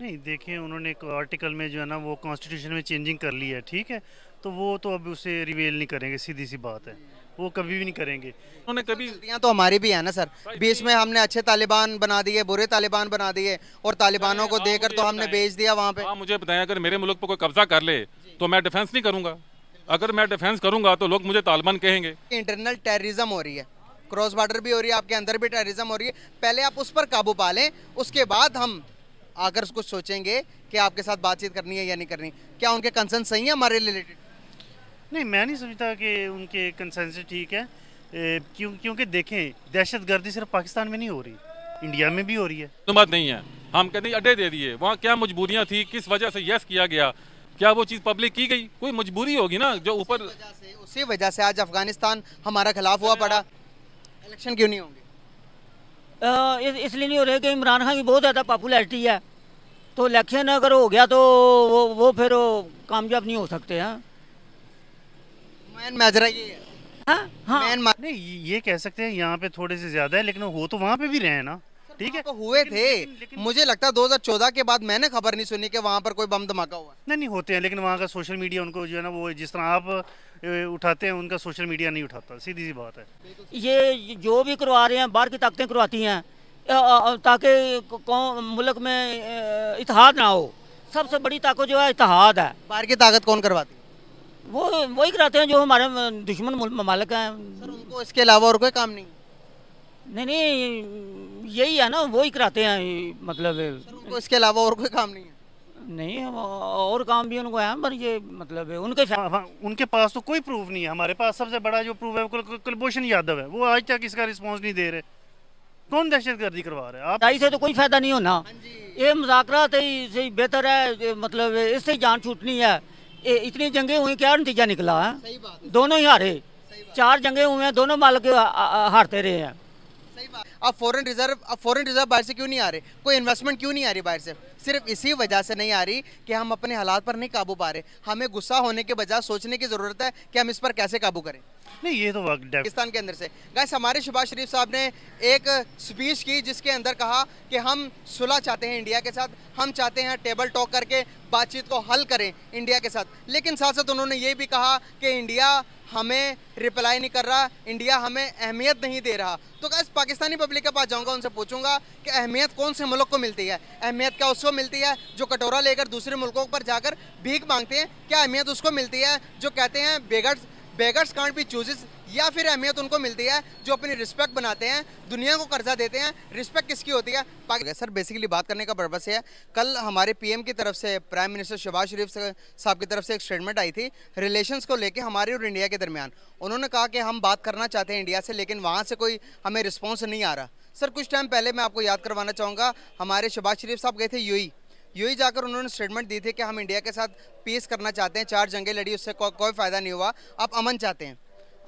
नहीं देखें उन्होंने एक आर्टिकल में जो है ना वो कॉन्स्टिट्यूशन में चेंजिंग कर ली है ठीक है तो वो तो अब उसे रिवेल नहीं करेंगे सीधी सी बात है वो कभी भी नहीं करेंगे उन्होंने कभी तो हमारी भी है ना सर बीच में हमने अच्छे तालिबान बना दिए बुरे तालिबान बना दिए और तालिबानों को देकर तो हमने भेज दिया वहाँ पे मुझे बताया अगर मेरे मुल्क पर कोई कब्जा कर ले तो मैं डिफेंस नहीं करूँगा अगर मैं डिफेंस करूँगा तो लोग मुझे तालिबान कहेंगे इंटरनल टेररिज्म हो रही है क्रॉस बॉर्डर भी हो रही है आपके अंदर भी टेररिज्म हो रही है पहले आप उस पर काबू पा लें उसके बाद हम आकर कुछ सोचेंगे कि आपके साथ बातचीत करनी है या नहीं करनी क्या उनके कंसर्न सही है हमारे रिलेटेड नहीं मैं नहीं समझता कि उनके कंसर्न से ठीक है क्यों क्योंकि देखें दहशत गर्दी सिर्फ पाकिस्तान में नहीं हो रही इंडिया में भी हो रही है तो बात नहीं है हम कहते हैं अड्डे दे दिए वहाँ क्या मजबूरियाँ थी किस वजह से यस किया गया क्या वो चीज़ पब्लिक की गई कोई मजबूरी होगी ना जो ऊपर उसी वजह से आज अफगानिस्तान हमारा खिलाफ हुआ पड़ा इलेक्शन क्यों नहीं होंगे इसलिए नहीं हो रहा कि इमरान खान की बहुत ज़्यादा पॉपुलैरिटी है तो इलेक्शन अगर हो गया तो वो वो फिर कामयाब नहीं हो सकते हैं हाँ। मैन ये हाँ हाँ नहीं ये कह सकते हैं यहाँ पे थोड़े से ज़्यादा है लेकिन वो तो वहाँ पे भी रहे हैं ना ठीक है हुए थे मुझे लगता है 2014 के बाद मैंने खबर नहीं सुनी कि वहाँ पर कोई बम धमाका हुआ नहीं नहीं होते हैं लेकिन वहाँ का सोशल मीडिया उनको जो है ना वो जिस तरह आप उठाते हैं उनका सोशल मीडिया नहीं उठाता सीधी सी बात है ये जो भी करवा रहे हैं बाहर की ताकतें करवाती हैं ताकि मुल्क में इतिहाद ना हो सबसे बड़ी ताकत जो है इतिहाद है बाहर की ताकत कौन करवाती है वो वही कराते हैं जो हमारे दुश्मन ममालिक हैं सर उनको इसके अलावा और कोई काम नहीं नहीं नहीं यही है ना वो ही कराते हैं मतलब इसके अलावा और कोई काम नहीं है नहीं और काम भी उनको है पर ये मतलब उनके हाँ, हाँ, उनके पास तो कोई प्रूफ नहीं है हमारे पास सबसे बड़ा जो प्रूफ है कुलभूषण यादव है वो आज तक इसका रिस्पॉन्स नहीं दे रहे कौन दहशत गर्दी करवा रहे आप ऐसे तो कोई फायदा नहीं होना हाँ ये मुजाकर से बेहतर है मतलब इससे जान छूटनी है ए, इतनी जंगे हुई क्या नतीजा निकला है दोनों ही हारे चार जंगे हुए हैं दोनों मालिक हारते रहे हैं अब फॉरेन रिजर्व अब फॉरेन रिजर्व बाहर से क्यों नहीं आ रहे कोई इन्वेस्टमेंट क्यों नहीं आ रही बाहर से सिर्फ इसी वजह से नहीं आ रही कि हम अपने हालात पर नहीं काबू पा रहे हमें गुस्सा होने के बजाय सोचने की ज़रूरत है कि हम इस पर कैसे काबू करें नहीं ये तो पाकिस्तान के अंदर से गैस हमारे शबाज शरीफ साहब ने एक स्पीच की जिसके अंदर कहा कि हम सुलह चाहते हैं इंडिया के साथ हम चाहते हैं टेबल टॉक करके बातचीत को हल करें इंडिया के साथ लेकिन साथ साथ उन्होंने ये भी कहा कि इंडिया हमें रिप्लाई नहीं कर रहा इंडिया हमें अहमियत नहीं दे रहा तो गैस पाकिस्तानी पब्लिक के पास जाऊंगा उनसे पूछूंगा कि अहमियत कौन से मुल्क को मिलती है अहमियत क्या उसको मिलती है जो कटोरा लेकर दूसरे मुल्कों पर जाकर भीख मांगते हैं क्या अहमियत उसको मिलती है जो कहते हैं बेगढ़ बेगर्स कांट भी चूजेस या फिर अहमियत उनको मिलती है जो अपनी रिस्पेक्ट बनाते हैं दुनिया को कर्जा देते हैं रिस्पेक्ट किसकी होती है सर बेसिकली बात करने का पर्पस है कल हमारे पीएम की तरफ से प्राइम मिनिस्टर शहबाज शरीफ साहब की तरफ से एक स्टेटमेंट आई थी रिलेशंस को लेके हमारे और इंडिया के दरमियान उन्होंने कहा कि हम बात करना चाहते हैं इंडिया से लेकिन वहाँ से कोई हमें रिस्पॉन्स नहीं आ रहा सर कुछ टाइम पहले मैं आपको याद करवाना चाहूँगा हमारे शहबाज शरीफ साहब गए थे ही यही जाकर उन्होंने स्टेटमेंट दी थी कि हम इंडिया के साथ पीस करना चाहते हैं चार जंगे लड़ी उससे को, कोई फ़ायदा नहीं हुआ अब अमन चाहते हैं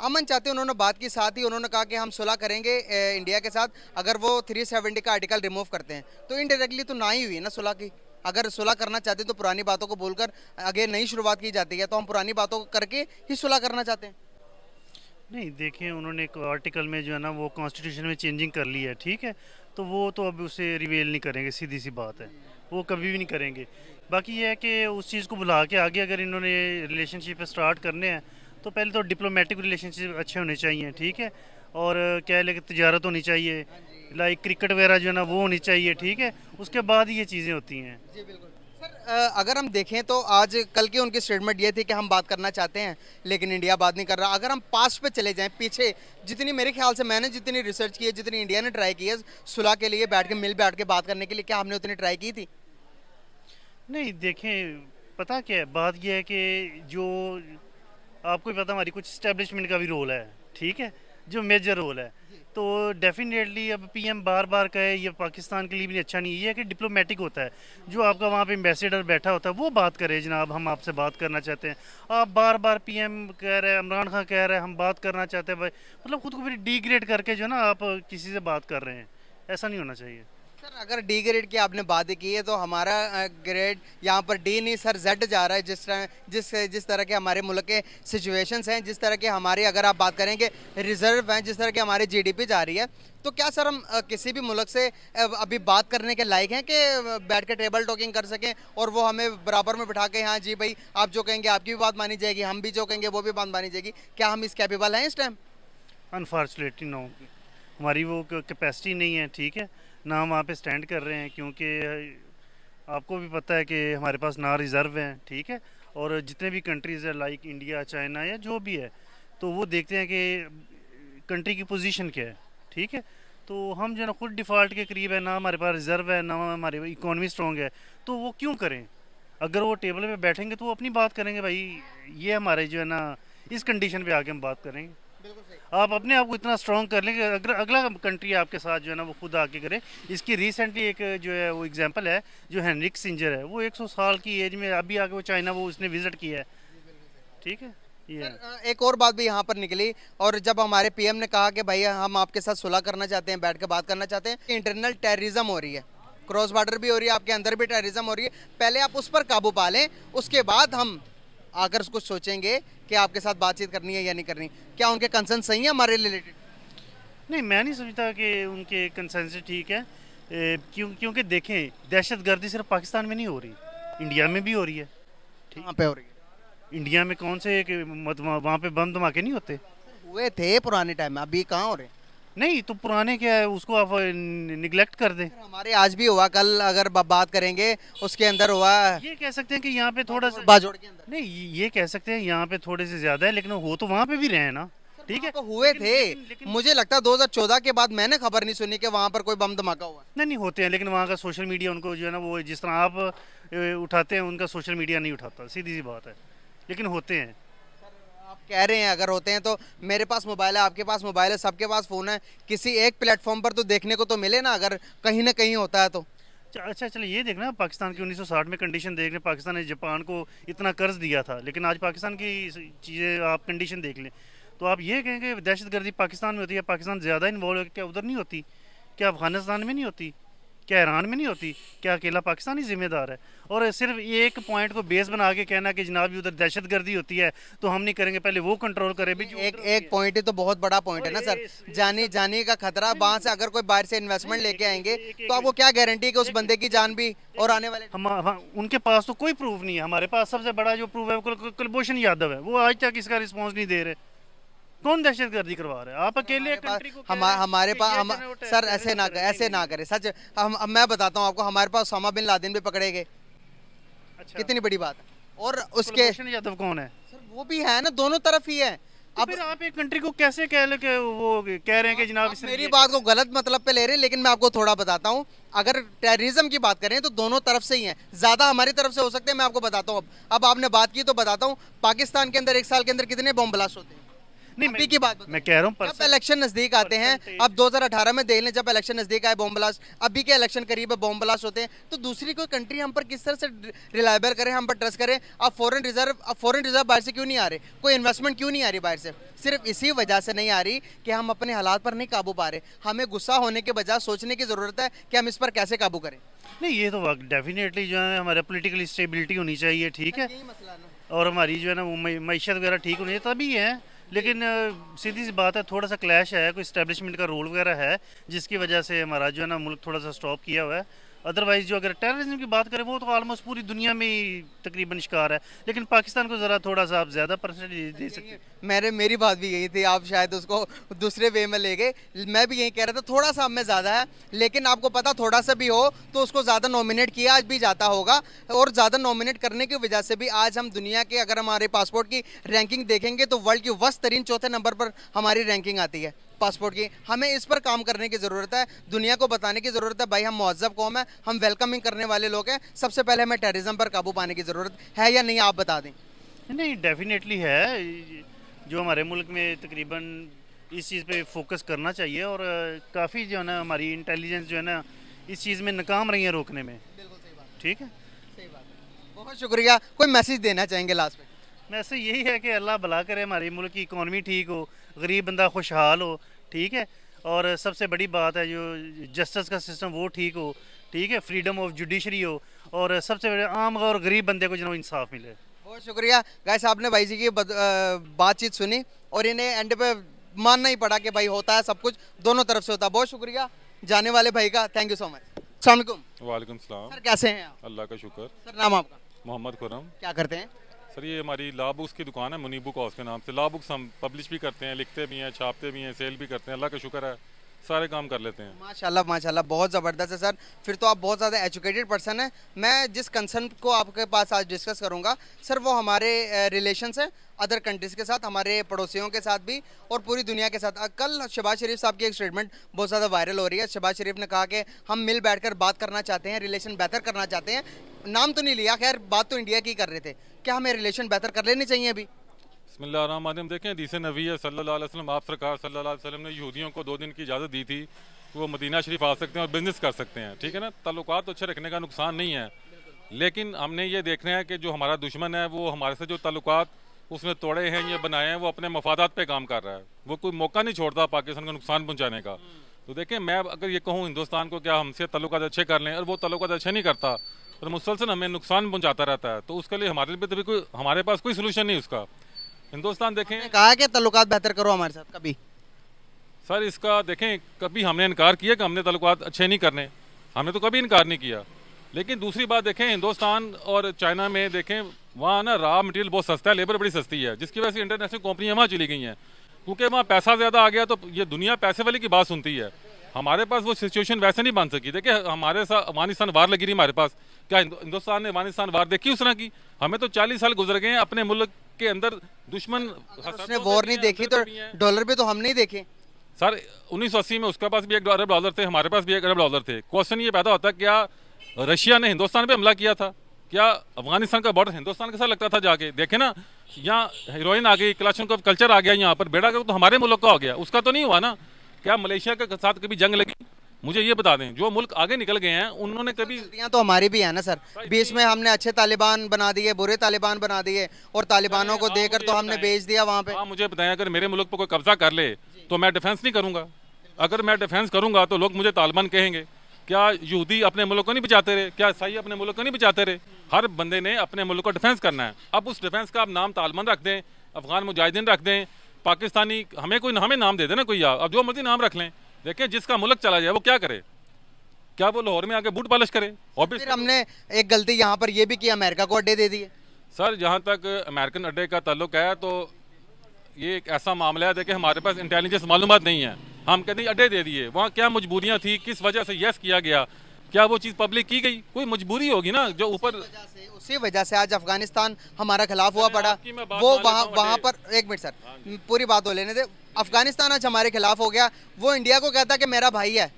अमन चाहते हैं उन्होंने बात की साथ ही उन्होंने कहा कि हम सुलह करेंगे ए, इंडिया के साथ अगर वो सेवेंटी का आर्टिकल रिमूव करते हैं तो इनडायरेक्टली तो ना ही हुई ना सुलह की अगर सुलह करना चाहते तो पुरानी बातों को बोलकर आगे नई शुरुआत की जाती है तो हम पुरानी बातों को करके ही सुलह करना चाहते हैं नहीं देखें उन्होंने एक आर्टिकल में जो है ना वो कॉन्स्टिट्यूशन में चेंजिंग कर ली है ठीक है तो वो तो अब उसे रिवेल नहीं करेंगे सीधी सी बात है वो कभी भी नहीं करेंगे बाकी ये है कि उस चीज़ को बुला के आगे अगर इन्होंने रिलेशनशिप स्टार्ट करने हैं तो पहले तो डिप्लोमेटिक रिलेशनशिप अच्छे होने चाहिए ठीक है और क्या लेकिन तजारत होनी चाहिए लाइक क्रिकेट वगैरह जो है ना वो होनी चाहिए ठीक है उसके बाद ये चीज़ें होती हैं जी बिल्कुल सर अगर हम देखें तो आज कल के उनकी स्टेटमेंट ये थी कि हम बात करना चाहते हैं लेकिन इंडिया बात नहीं कर रहा अगर हम पास्ट पे चले जाएं पीछे जितनी मेरे ख्याल से मैंने जितनी रिसर्च की है जितनी इंडिया ने ट्राई की है सुलह के लिए बैठ के मिल बैठ के बात करने के लिए क्या हमने उतनी ट्राई की थी नहीं देखें पता क्या है बात यह है कि जो आपको पता हमारी कुछ इस्टेब्लिशमेंट का भी रोल है ठीक है जो मेजर रोल है तो डेफिनेटली अब पीएम बार बार कहे ये पाकिस्तान के लिए भी अच्छा नहीं है कि डिप्लोमेटिक होता है जो आपका वहाँ पे एम्बेसडर बैठा होता है वो बात करे जनाब हम आपसे बात करना चाहते हैं आप बार बार पीएम कह रहे हैं इमरान खान कह रहे हैं हम बात करना चाहते हैं भाई मतलब खुद को फिर डिग्रेड करके जो है ना आप किसी से बात कर रहे हैं ऐसा नहीं होना चाहिए सर अगर डी ग्रेड की आपने बात की है तो हमारा ग्रेड यहाँ पर डी नहीं सर जेड जा रहा है जिस तरह जिस जिस तरह के हमारे मुल्क के सिचुएशंस हैं जिस तरह के हमारी अगर आप बात करें कि रिजर्व हैं जिस तरह के हमारी जीडीपी जा रही है तो क्या सर हम किसी भी मुल्क से अभी बात करने के लायक हैं कि बैठ के टेबल टॉकिंग कर सकें और वो हमें बराबर में बैठा के हाँ जी भाई आप जो कहेंगे आपकी भी बात मानी जाएगी हम भी जो कहेंगे वो भी बात मानी जाएगी क्या हम इस कैपेबल हैं इस टाइम अनफॉर्चुनेटली नो हमारी वो कैपेसिटी नहीं है ठीक है ना हम वहाँ पे स्टैंड कर रहे हैं क्योंकि आपको भी पता है कि हमारे पास ना रिज़र्व हैं ठीक है और जितने भी कंट्रीज़ हैं लाइक इंडिया चाइना या जो भी है तो वो देखते हैं कि कंट्री की पोजीशन क्या है ठीक है तो हम जो है ना खुद डिफ़ाल्ट के करीब है ना हमारे पास रिज़र्व है ना हमारी इकोनॉमी स्ट्रॉन्ग है तो वो क्यों करें अगर वो टेबल पर बैठेंगे तो वो अपनी बात करेंगे भाई ये हमारे जो है ना इस कंडीशन पर आके हम बात करेंगे आप अपने आप को इतना स्ट्रॉन्ग कर लेंगे अगर अगला कंट्री आपके साथ जो है ना वो खुद आके करे इसकी रिसेंटली एक जो है वो एग्जांपल है जो हैंनरिक सिंजर है वो 100 साल की एज में अभी आके वो चाइना वो उसने विज़िट किया है ठीक है एक और बात भी यहाँ पर निकली और जब हमारे पीएम ने कहा कि भैया हम आपके साथ सुलह करना चाहते हैं बैठ के बात करना चाहते हैं इंटरनल टेररिज्म हो रही है क्रॉस बॉर्डर भी हो रही है आपके अंदर भी टेररिज्म हो रही है पहले आप उस पर काबू पा लें उसके बाद हम आकर उसको सोचेंगे कि आपके साथ बातचीत करनी है या नहीं करनी क्या उनके कंसर्न सही है हमारे रिलेटेड नहीं मैं नहीं समझता कि उनके कंसर्न से ठीक है क्यों क्योंकि देखें दहशत गर्दी सिर्फ पाकिस्तान में नहीं हो रही इंडिया में भी हो रही है ठीक पे हो रही है इंडिया में कौन से वहाँ पे बम धमाके नहीं होते हुए थे पुराने टाइम में अभी कहाँ हो रहे हैं नहीं तो पुराने क्या है उसको आप निगलेक्ट कर दें हमारे आज भी हुआ कल अगर बात करेंगे उसके अंदर हुआ ये कह सकते हैं कि यहाँ पे थोड़ा सा बाजोड़ के अंदर नहीं ये कह सकते हैं यहाँ पे थोड़े से ज्यादा है लेकिन हो तो वहाँ पे भी रहे हैं ना ठीक है तो हुए थे लेकिन, लेकिन, मुझे लगता है 2014 के बाद मैंने खबर नहीं सुनी कि वहाँ पर कोई बम धमाका हुआ नहीं नहीं होते हैं लेकिन वहाँ का सोशल मीडिया उनको जो है ना वो जिस तरह आप उठाते हैं उनका सोशल मीडिया नहीं उठाता सीधी सी बात है लेकिन होते हैं कह रहे हैं अगर होते हैं तो मेरे पास मोबाइल है आपके पास मोबाइल है सबके पास फ़ोन है किसी एक प्लेटफॉर्म पर तो देखने को तो मिले ना अगर कहीं ना कहीं होता है तो अच्छा चलिए ये देखना पाकिस्तान की 1960 में कंडीशन देख लें पाकिस्तान ने जापान को इतना कर्ज दिया था लेकिन आज पाकिस्तान की चीज़ें आप कंडीशन देख लें तो आप ये कहेंगे दहशतगर्दी पाकिस्तान में होती है पाकिस्तान ज़्यादा इन्वॉल्व है क्या उधर नहीं होती क्या अफगानिस्तान में नहीं होती क्या ईरान में नहीं होती क्या अकेला पाकिस्तान ही जिम्मेदार है और सिर्फ ये एक पॉइंट को बेस बना के कहना कि जनाब उधर दहशत गर्दी होती है तो हम नहीं करेंगे पहले वो कंट्रोल करें भी एक एक पॉइंट तो बहुत बड़ा पॉइंट है ना सर जाने जाने का खतरा वहाँ से अगर कोई बाहर से इन्वेस्टमेंट लेके आएंगे तो आपको क्या गारंटी है उस बंदे की जान भी और आने वाले हम उनके पास तो कोई प्रूफ नहीं है हमारे पास सबसे बड़ा जो प्रूफ है कुलभूषण यादव है वो आज तक इसका रिस्पॉन्स नहीं दे रहे कौन दहशत गर्दी करवा रहे हैं आप अकेले हमारे पास हम, सर ऐसे ना करें ऐसे ना करें सच हम मैं बताता हूँ आपको हमारे पास सामा बिन लादिन भी पकड़े गए अच्छा। कितनी बड़ी बात और उसके यादव कौन है सर वो भी है ना दोनों तरफ ही है तो अब फिर आप एक कंट्री को कैसे कह ले के वो कह रहे हैं कि जनाब मेरी बात को गलत मतलब पे ले रहे हैं लेकिन मैं आपको थोड़ा बताता हूँ अगर टेररिज्म की बात करें तो दोनों तरफ से ही है ज़्यादा हमारी तरफ से हो सकते हैं मैं आपको बताता हूँ अब अब आपने बात की तो बताता हूँ पाकिस्तान के अंदर एक साल के अंदर कितने बॉम्ब ब्लास्ट होते हैं नहीं अभी की बात मैं कह रहा हूँ इलेक्शन नजदीक आते हैं अब 2018 में देख लें जब इलेक्शन नजदीक आए बॉम्ब ब्लास्ट अभी के इलेक्शन करीब है बॉम्ब ब्लास्ट होते हैं तो दूसरी कोई कंट्री हम पर किस तरह से रिलायबल करें हम पर ट्रस्ट करें अब फॉरन रिजर्व अब फॉरन रिजर्व बाहर से क्यों नहीं आ रहे कोई इन्वेस्टमेंट क्यों नहीं आ रही बाहर से सिर्फ इसी वजह से नहीं आ रही कि हम अपने हालात पर नहीं काबू पा रहे हमें गुस्सा होने के बजाय सोचने की ज़रूरत है कि हम इस पर कैसे काबू करें नहीं ये तो डेफिनेटली जो है हमारे पोलिटिकल स्टेबिलिटी होनी चाहिए ठीक है और हमारी जो है ना वो मीशत वगैरह ठीक होनी चाहिए तभी है लेकिन सीधी सी बात है थोड़ा सा क्लैश है कोई इस्टेब्लिशमेंट का रोल वगैरह है जिसकी वजह से हमारा जो है ना मुल्क थोड़ा सा स्टॉप किया हुआ है अदरवाइज़ जो अगर टेररिज्म की बात करें वो तो ऑलमोस्ट पूरी दुनिया में ही तकरीबन शिकार है लेकिन पाकिस्तान को ज़रा थोड़ा सा आप ज़्यादा परसेंटेज दे सकते मेरे मेरी बात भी यही थी आप शायद उसको दूसरे वे में ले गए मैं भी यही कह रहा था थोड़ा सा हमें ज़्यादा है लेकिन आपको पता थोड़ा सा भी हो तो उसको ज़्यादा नॉमिनेट किया आज भी जाता होगा और ज़्यादा नॉमिनेट करने की वजह से भी आज हम दुनिया के अगर हमारे पासपोर्ट की रैंकिंग देखेंगे तो वर्ल्ड की वस्त तरीन चौथे नंबर पर हमारी रैंकिंग आती है पासपोर्ट की हमें इस पर काम करने की ज़रूरत है दुनिया को बताने की ज़रूरत है भाई हम महजब कौम है हम वेलकमिंग करने वाले लोग हैं सबसे पहले हमें टेररिज्म पर काबू पाने की ज़रूरत है या नहीं आप बता दें नहीं डेफिनेटली है जो हमारे मुल्क में तकरीबन इस चीज़ पे फोकस करना चाहिए और काफ़ी जो है ना हमारी इंटेलिजेंस जो है ना इस चीज़ में नाकाम रही है रोकने में ठीक है बहुत शुक्रिया कोई मैसेज देना चाहेंगे लास्ट में मैसेज यही है कि अल्लाह भला करे हमारे मुल्क की इकानमी ठीक हो गरीब बंदा खुशहाल हो ठीक है और सबसे बड़ी बात है जो जस्टिस का सिस्टम वो ठीक हो ठीक है फ्रीडम ऑफ जुडिशरी हो और सबसे बड़े आम और गरीब बंदे को जनाब इंसाफ मिले बहुत शुक्रिया गाय साहब ने भाई जी की बातचीत सुनी और इन्हें एंड पे मानना ही पड़ा कि भाई होता है सब कुछ दोनों तरफ से होता है बहुत शुक्रिया जाने वाले भाई का थैंक यू सो मच सलामकुम सलाम कैसे हैं अल्लाह का शुक्र सर नाम आपका मोहम्मद खुरम क्या करते हैं सर ये हमारी ला बुक्स की दुकान है मुनी बुक हाउस के नाम से ला बुक्स हम पब्लिश भी करते हैं लिखते भी हैं छापते भी हैं सेल भी करते हैं अल्लाह का शुक्र है सारे काम कर लेते हैं माशाल्लाह माशाल्लाह बहुत ज़बरदस्त है सर फिर तो आप बहुत ज़्यादा एजुकेटेड पर्सन हैं मैं जिस कंसर्न को आपके पास आज डिस्कस करूँगा सर वो हमारे रिलेशन है अदर कंट्रीज़ के साथ हमारे पड़ोसियों के साथ भी और पूरी दुनिया के साथ कल शबाज शरीफ साहब की एक स्टेटमेंट बहुत ज़्यादा वायरल हो रही है शबाज शरीफ ने कहा कि हम मिल बैठ कर बात करना चाहते हैं रिलेशन बेहतर करना चाहते हैं नाम तो नहीं लिया खैर बात तो इंडिया की कर रहे थे क्या हमें रिलेशन बेहतर कर लेने चाहिए अभी बसमिल्लाम देखें दीस नबी सल्ला वसलम आप सरकार सल्ला वसलम ने यहूदियों को दो दिन की इजाज़त दी थी कि वो मदीना शरीफ आ सकते हैं और बिज़नेस कर सकते हैं ठीक है ना तल्लु तो अच्छे रखने का नुकसान नहीं है लेकिन हमने ये देखना है कि जो हमारा दुश्मन है वो हमारे से जो ताल्लुक उसने तोड़े हैं या बनाए हैं वो अपने मफादात पे काम कर रहा है वो कोई मौका नहीं छोड़ता पाकिस्तान को नुकसान पहुँचाने का तो देखें मैं अगर ये कहूँ हिंदुस्तान को क्या हमसे तल्लुक अच्छे कर लें और वो तल्लुक अच्छे नहीं करता और मुसलसल हमें नुकसान पहुँचाता रहता है तो उसके लिए हमारे लिए तभी तो कोई हमारे पास कोई सोलूशन नहीं उसका हिंदुस्तान देखें कहा कि तल्लु बेहतर करो हमारे साथ कभी सर इसका देखें कभी हमने इनकार किया कि हमने तल्लुकात अच्छे नहीं करने हमने तो कभी इनकार नहीं किया लेकिन दूसरी बात देखें हिंदुस्तान और चाइना में देखें वहाँ ना रॉ मटेरियल बहुत सस्ता है लेबर बड़ी सस्ती है जिसकी वजह से इंटरनेशनल कंपनियाँ वहाँ चली गई हैं क्योंकि वहाँ पैसा ज़्यादा आ गया तो ये दुनिया पैसे वाले की बात सुनती है हमारे पास वो सिचुएशन वैसे नहीं बन सकी देखिए हमारे साथ अफगानिस्तान वार लगी रही हमारे पास क्या हिंदुस्तान ने अफगानिस्तान वार देखी उस तरह की हमें तो चालीस साल गुजर गए हैं अपने मुल्क के अंदर दुश्मन उसने वॉर तो नहीं देखी तो डॉलर भी तो हम नहीं देखे सर 1980 में उसके पास भी एक अरब डॉलर थे हमारे पास भी एक अरब डॉलर थे क्वेश्चन ये पैदा होता क्या रशिया ने हिंदुस्तान पे हमला किया था क्या अफगानिस्तान का बॉर्डर हिंदुस्तान के साथ लगता था जाके देखे ना यहाँ हीरोइन आ गई क्लाशन का कल्चर आ गया यहाँ पर बेड़ा का तो हमारे मुल्क का हो गया उसका तो नहीं हुआ ना क्या मलेशिया के साथ कभी जंग लगी मुझे ये बता दें जो मुल्क आगे निकल गए हैं उन्होंने कभी तो हमारी भी है ना सर बीच में हमने अच्छे तालिबान बना दिए बुरे तालिबान बना दिए और तालिबानों को देकर तो हमने बेच दिया वहाँ पे मुझे बताएं अगर मेरे मुल्क पर कोई कब्जा कर ले तो मैं डिफेंस नहीं करूँगा अगर मैं डिफेंस करूँगा तो लोग मुझे तालिबान कहेंगे क्या यहूदी अपने मुल्क को नहीं बचाते रहे क्या ईसाई अपने मुल्क को नहीं बचाते रहे हर बंदे ने अपने मुल्क को डिफेंस करना है अब उस डिफेंस का आप नाम तालिबान रख दें अफगान मुजाहिदीन रख दें पाकिस्तानी हमें कोई हमें नाम दे देना कोई आप जो मर्जी नाम रख लें देखें जिसका मुल्क चला जाए वो क्या करे क्या वो लाहौर में आके बूट पॉलिश करे ऑफिस हमने एक गलती यहाँ पर यह भी किया अमेरिका को अड्डे दे दिए सर जहाँ तक अमेरिकन अड्डे का ताल्लुक है तो ये एक ऐसा मामला है देखे हमारे पास इंटेलिजेंस मालूम नहीं है हम कहते अड्डे दे दिए वहाँ क्या मजबूरियाँ थी किस वजह से यस किया गया क्या वो चीज़ पब्लिक की गई कोई मजबूरी होगी ना जो ऊपर उसी वजह से आज अफगानिस्तान हमारा खिलाफ हुआ पड़ा वो वहाँ वहाँ पर एक मिनट सर पूरी बात हो लेने दे अफगानिस्तान आज हमारे खिलाफ हो गया वो इंडिया को कहता कि मेरा भाई है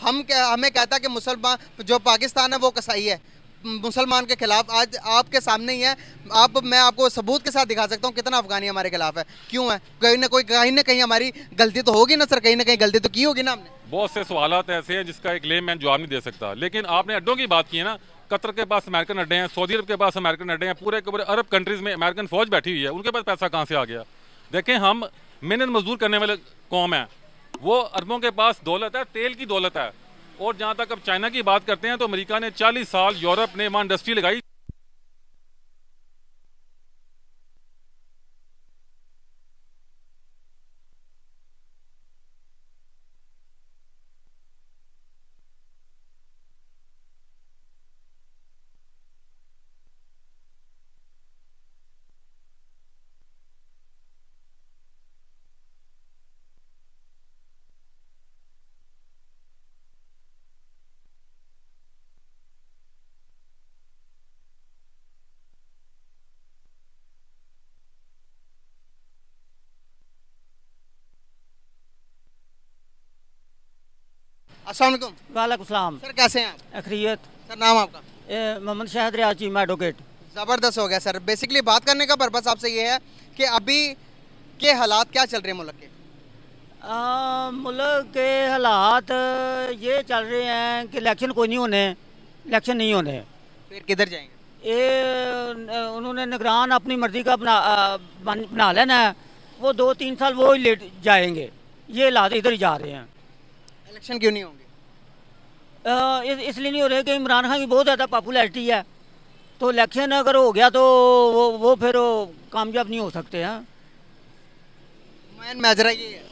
हम हमें कहता कि मुसलमान जो पाकिस्तान है वो कसाई है मुसलमान के खिलाफ आज आपके सामने ही है आप मैं आपको सबूत के साथ दिखा सकता हूँ कितना अफगानी हमारे खिलाफ है क्यों है कहीं ना कोई कहीं ना कहीं हमारी गलती तो होगी ना सर कहीं ना कहीं गलती तो की होगी ना हमने बहुत से सवाल ऐसे हैं जिसका एक लेम मैन जवाब नहीं दे सकता लेकिन आपने अड्डों की बात की है ना कतर के पास अमेरिकन अड्डे हैं सऊदी अरब के पास अमेरिकन अड्डे हैं पूरे के पूरे अरब कंट्रीज़ में अमेरिकन फ़ौज बैठी हुई है उनके पास पैसा कहाँ से आ गया देखें हम मेहनत मजदूर करने वाले कौम है वो अरबों के पास दौलत है तेल की दौलत है और जहाँ तक अब चाइना की बात करते हैं तो अमेरिका ने 40 साल यूरोप ने वहाँ इंडस्ट्री लगाई असलम सर कैसे हैं अखरीत सर नाम आपका मोहम्मद शाहद रियाज चीफ एडवोकेट ज़बरदस्त हो गया सर बेसिकली बात करने का पर्पस आपसे ये है कि अभी के हालात क्या चल रहे हैं मुल्क के मुल्क के हालात ये चल रहे हैं कि इलेक्शन कोई नहीं होने इलेक्शन नहीं होने फिर किधर जाएंगे ये उन्होंने निगरान अपनी मर्जी का बना बना लेना है वो दो तीन साल वो ही लेट जाएंगे ये हालात इधर ही जा रहे हैं इलेक्शन क्यों नहीं होंगे इस, इसलिए नहीं हो रहे कि इमरान खान की बहुत ज़्यादा पॉपुलैरिटी है तो इलेक्शन अगर हो गया तो वो वो फिर कामयाब नहीं हो सकते हैं हाँ। मैन माजरा ये है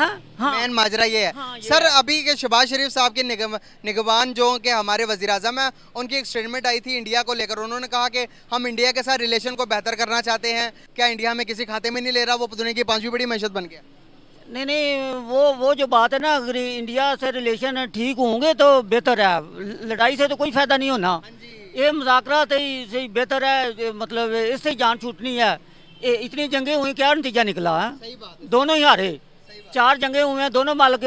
हाँ? हाँ। मैन माजरा ये है हाँ, सर अभी के शहबाज शरीफ साहब के निगम निगवान जो के हमारे वजी अजम हैं उनकी एक स्टेटमेंट आई थी इंडिया को लेकर उन्होंने कहा कि हम इंडिया के साथ रिलेशन को बेहतर करना चाहते हैं क्या इंडिया में किसी खाते में नहीं ले रहा वो दुनिया की पांचवी बड़ी मैशत बन गया नहीं नहीं वो वो जो बात है ना अगर इंडिया से रिलेशन ठीक होंगे तो बेहतर है लड़ाई से तो कोई फ़ायदा नहीं होना हाँ ये मुजाकर से बेहतर है मतलब इससे जान छूटनी है ए, इतनी जंगे हुई क्या नतीजा निकला हाँ? है दोनों ही हारे चार जंगे हुए हैं दोनों मालिक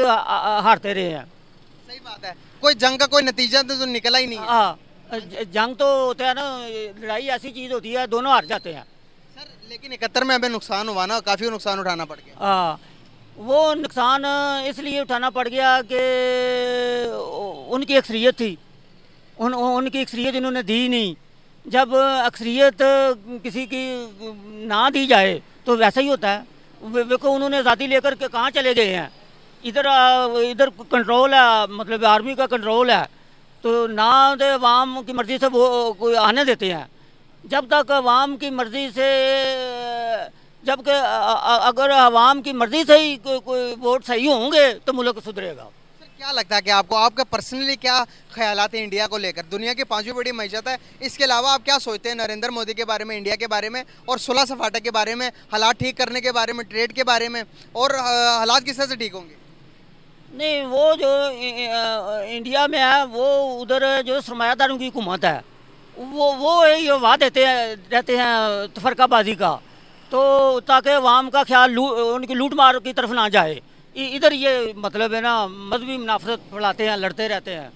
हारते रहे हैं सही बात है कोई जंग का कोई नतीजा तो, तो निकला ही नहीं हाँ जंग तो होता है ना लड़ाई ऐसी चीज़ होती है दोनों हार जाते हैं सर लेकिन इकहत्तर में हमें नुकसान हुआ ना काफ़ी नुकसान उठाना पड़ गया हाँ वो नुकसान इसलिए उठाना पड़ गया कि उनकी अक्सरियत थी उन उनकी अक्सरियत इन्होंने दी नहीं जब अक्सरियत किसी की ना दी जाए तो वैसा ही होता है देखो उन्होंने आज़ादी लेकर के कहाँ चले गए हैं इधर इधर कंट्रोल है मतलब आर्मी का कंट्रोल है तो ना तो अवाम की मर्ज़ी से वो आने देते हैं जब तक अवाम की मर्ज़ी से जबकि अगर आवाम की मर्जी से ही कोई को, वोट सही होंगे तो मुल्क सुधरेगा क्या लगता है कि आपको आपका पर्सनली क्या ख्याल है इंडिया को लेकर दुनिया की पांचवी बड़ी मस्जिद है इसके अलावा आप क्या सोचते हैं नरेंद्र मोदी के बारे में इंडिया के बारे में और सुलह सफाटा के बारे में हालात ठीक करने के बारे में ट्रेड के बारे में और हालात किस तरह से ठीक होंगे नहीं वो जो इंडिया में है वो उधर जो सरमायादारों की हुकूमत है वो वो ये वाह देते हैं रहते हैं तफरकाबाजी का तो ताकि वाम का ख्याल लू, उनकी लूट मार की तरफ ना जाए इधर ये मतलब है ना मजहबी मुनाफरत फैलाते हैं लड़ते रहते हैं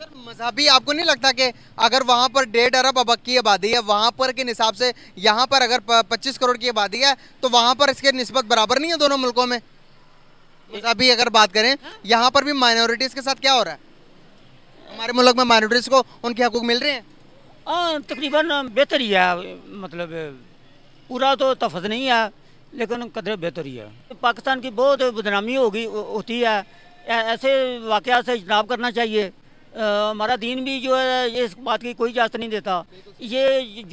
सर मजहबी आपको नहीं लगता कि अगर वहाँ पर डेढ़ अरब अबक की आबादी है वहाँ पर के निसाब से यहाँ पर अगर पच्चीस करोड़ की आबादी है तो वहाँ पर इसके नस्बत बराबर नहीं है दोनों मुल्कों में अभी अगर बात करें यहाँ पर भी माइनॉरिटीज़ के साथ क्या हो रहा है हमारे मुल्क में माइनॉरिटीज़ को उनके हकूक मिल रहे हैं हाँ तकरीबन बेहतर ही है मतलब पूरा तो तफज नहीं है लेकिन कदर बेहतरी है पाकिस्तान की बहुत बदनामी होगी होती है ऐसे वाक़ से इजनाब करना चाहिए हमारा दीन भी जो है इस बात की कोई इजाज़त नहीं देता ये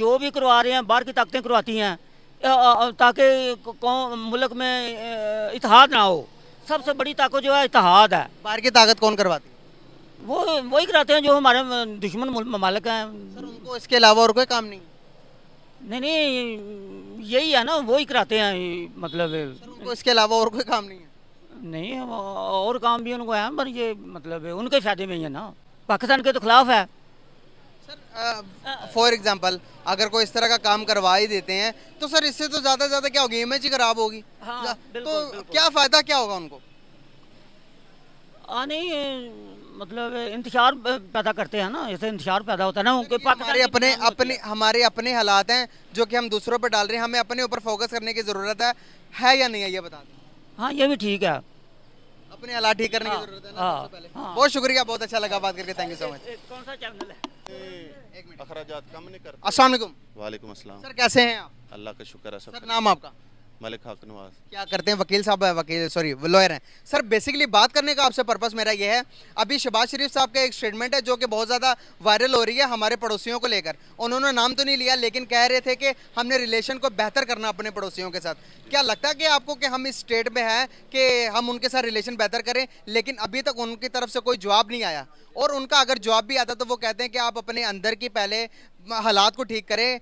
जो भी करवा रहे हैं बाहर की ताकतें करवाती हैं ताकि मुल्क में इतिहाद ना हो सबसे बड़ी ताकत जो है इतिहाद है बाहर की ताकत कौन करवाती वो वही कराते हैं जो हमारे दुश्मन ममालिक हैं सर उनको इसके अलावा और कोई काम नहीं नहीं नहीं यही है ना वो ही कराते हैं मतलब सर, इसके अलावा और कोई काम नहीं है नहीं और काम भी उनको है पर ये मतलब उनके फायदे में ही है ना पाकिस्तान के तो खिलाफ है सर फॉर एग्जांपल अगर कोई इस तरह का काम करवा ही देते हैं तो सर इससे तो ज़्यादा से ज़्यादा क्या होगी इमेज ही खराब होगी हाँ, तो बिल्कुल। क्या फ़ायदा क्या होगा उनको आ, नहीं मतलब इंतजार पैदा करते हैं ना जैसे इंतजार पैदा होता है ना उनके पास हमारे अपने अपने हमारे अपने हालात हैं जो कि हम दूसरों पर डाल रहे हैं हमें अपने ऊपर फोकस करने की ज़रूरत है है या नहीं है ये बता दें हाँ ये भी ठीक है अपने हालात ठीक करने की हाँ, ज़रूरत है ना हाँ, हाँ। बहुत शुक्रिया बहुत अच्छा लगा बात करके थैंक यू सो मच कौन सा चैनल है अखराजात कम नहीं करते वालेकुम सर कैसे हैं आप अल्लाह का शुक्र है सर नाम आपका मलिक हक नवाज क्या करते हैं वकील साहब वकील सॉरी लॉयर हैं सर बेसिकली बात करने का आपसे पर्पस मेरा ये है अभी शबाज शरीफ साहब का एक स्टेटमेंट है जो कि बहुत ज़्यादा वायरल हो रही है हमारे पड़ोसियों को लेकर उन्होंने नाम तो नहीं लिया लेकिन कह रहे थे कि हमने रिलेशन को बेहतर करना अपने पड़ोसियों के साथ क्या लगता है कि आपको कि हम इस स्टेट में हैं कि हम उनके साथ रिलेशन बेहतर करें लेकिन अभी तक उनकी तरफ से कोई जवाब नहीं आया और उनका अगर जवाब भी आता तो वो कहते हैं कि आप अपने अंदर की पहले हालात को ठीक करें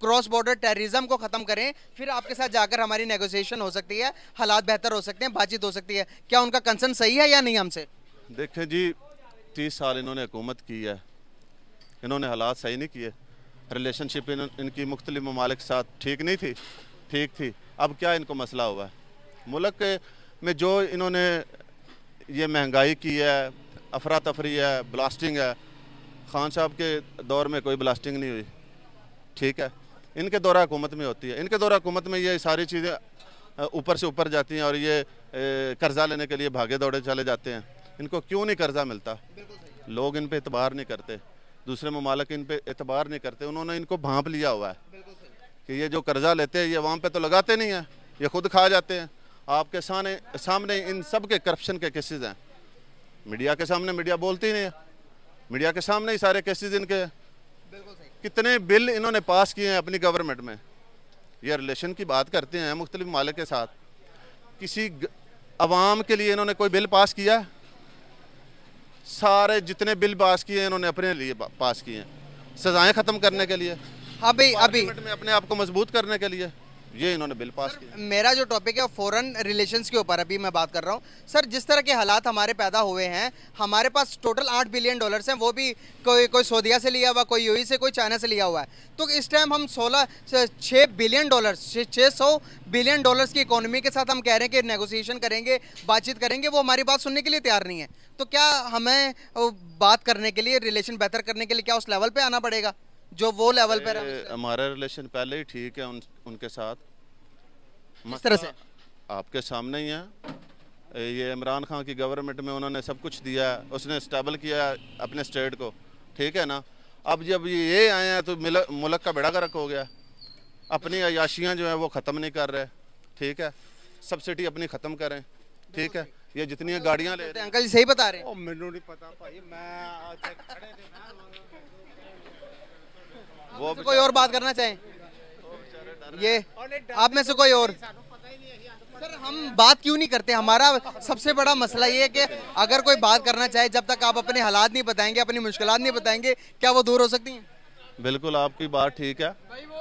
क्रॉस बॉर्डर टेररिज्म को ख़त्म करें फिर आपके साथ जाकर हमारी नेगोशिएशन हो सकती है हालात बेहतर हो सकते हैं बातचीत हो सकती है क्या उनका कंसर्न सही है या नहीं हमसे देखें जी तीस साल इन्होंने हुकूमत की है इन्होंने हालात सही नहीं किए रिलेशनशिप इन, इनकी मुख्तलि ममालिक साथ ठीक नहीं थी ठीक थी अब क्या इनको मसला हुआ है मुल्क में जो इन्होंने ये महंगाई की है अफरा तफरी है ब्लास्टिंग है खान साहब के दौर में कोई ब्लास्टिंग नहीं हुई ठीक है इनके दौरा हुकूमत में होती है इनके दौरा हुकूमत में ये सारी चीज़ें ऊपर से ऊपर जाती हैं और ये कर्ज़ा लेने के लिए भागे दौड़े चले जाते हैं इनको क्यों नहीं कर्ज़ा मिलता लोग इन पर एतबार नहीं करते दूसरे ममालक इन पर एतबार नहीं करते उन्होंने इनको भाँप लिया हुआ है कि ये जो कर्ज़ा लेते हैं ये वहाँ पर तो लगाते नहीं हैं ये खुद खा जाते हैं आपके सामने सामने इन सब के करप्शन के केसेज़ हैं मीडिया के सामने मीडिया बोलती नहीं है मीडिया के सामने ही सारे केसेस इनके कितने बिल इन्होंने पास किए हैं अपनी गवर्नमेंट में ये रिलेशन की बात करते हैं मुख्तलिफ मालिक के साथ किसी आवाम के लिए इन्होंने कोई बिल पास किया सारे जितने बिल पास किए हैं इन्होंने अपने लिए पास किए हैं सजाएं ख़त्म करने के लिए हाँ अभी अभी में अपने आप को मजबूत करने के लिए ये इन्होंने बिल पास किया मेरा जो टॉपिक है फॉरेन रिलेशंस के ऊपर अभी मैं बात कर रहा हूँ सर जिस तरह के हालात हमारे पैदा हुए हैं हमारे पास टोटल आठ बिलियन डॉलर्स हैं वो भी कोई कोई सऊदिया से लिया हुआ कोई यू से कोई चाइना से लिया हुआ है तो इस टाइम हम सोलह छः बिलियन डॉलर छः सौ बिलियन डॉलर्स की इकोनॉमी के साथ हम कह रहे हैं कि नेगोशिएशन करेंगे बातचीत करेंगे वो हमारी बात सुनने के लिए तैयार नहीं है तो क्या हमें बात करने के लिए रिलेशन बेहतर करने के लिए क्या उस लेवल पर आना पड़ेगा जो वो लेवल पर हमारा रिलेशन पहले ही ठीक है उन, उनके साथ तरह से आपके सामने ही है ये इमरान खान की गवर्नमेंट में उन्होंने सब कुछ दिया है उसने स्टेबल किया अपने स्टेट को ठीक है ना अब जब ये आए हैं तो मुल्क का बेड़ा गर्क हो गया अपनी अयाशियाँ जो हैं वो ख़त्म नहीं कर रहे ठीक है सब्सिडी अपनी ख़त्म करें ठीक है ये जितनी गाड़ियाँ ले तो रहे हैं अंकल जी सही बता रहे हैं पता भाई मैं वो कोई और बात करना चाहे ये आप में से कोई और सर हम बात क्यों नहीं करते हमारा सबसे बड़ा मसला ये है कि अगर कोई बात करना चाहे जब तक आप अपने हालात नहीं बताएंगे अपनी मुश्किल नहीं बताएंगे क्या वो दूर हो सकती हैं बिल्कुल आपकी बात ठीक है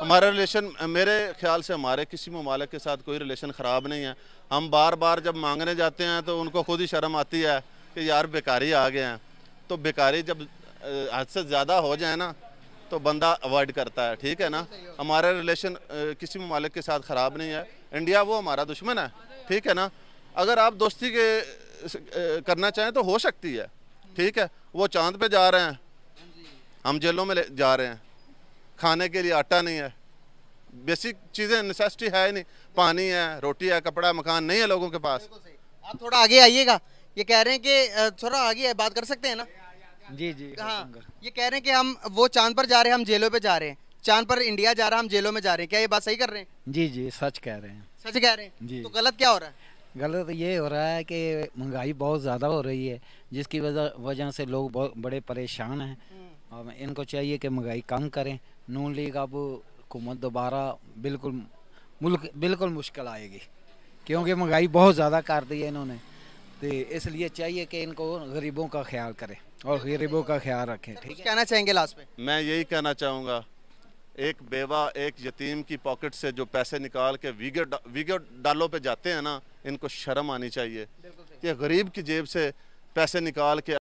हमारा रिलेशन मेरे ख्याल से हमारे किसी ममालक के साथ कोई रिलेशन ख़राब नहीं है हम बार बार जब मांगने जाते हैं तो उनको खुद ही शर्म आती है कि यार बेकारी आ गए हैं तो बेकारी जब हद से ज़्यादा हो जाए ना तो बंदा अवॉइड करता है ठीक है ना हमारा रिलेशन किसी ममालिक के साथ ख़राब नहीं है इंडिया वो हमारा दुश्मन है ठीक है ना अगर आप दोस्ती के करना चाहें तो हो सकती है ठीक है वो चांद पे जा रहे हैं हम जेलों में जा रहे हैं खाने के लिए आटा नहीं है बेसिक चीज़ें नेसेसिटी है नहीं पानी है रोटी है कपड़ा मकान नहीं है लोगों के पास आप थोड़ा आगे आइएगा ये कह रहे हैं कि थोड़ा आगे बात कर सकते हैं ना जी जी हाँ ये कह रहे हैं कि हम वो चांद पर जा रहे हैं हम जेलों पे जा रहे हैं चांद पर इंडिया जा रहा है हम जेलों में जा रहे हैं क्या ये बात सही कर रहे हैं जी जी सच कह रहे हैं सच कह रहे हैं जी तो गलत क्या हो रहा है गलत ये हो रहा है कि महंगाई बहुत ज़्यादा हो रही है जिसकी वजह वजह से लोग बहुत बड़े परेशान हैं और हम्म। इनको चाहिए कि महंगाई कम करें नून लीग अब हुकूमत दोबारा बिल्कुल मुल्क बिल्कुल मुश्किल आएगी क्योंकि महंगाई बहुत ज़्यादा कर दी है इन्होंने तो इसलिए चाहिए कि इनको गरीबों का ख्याल करें और गरीबों का ख्याल रखें ठीक कहना चाहेंगे लास्ट में मैं यही कहना चाहूँगा एक बेवा एक यतीम की पॉकेट से जो पैसे निकाल के वीगर डा, वीगर डालों पे जाते हैं ना इनको शर्म आनी चाहिए कि गरीब की जेब से पैसे निकाल के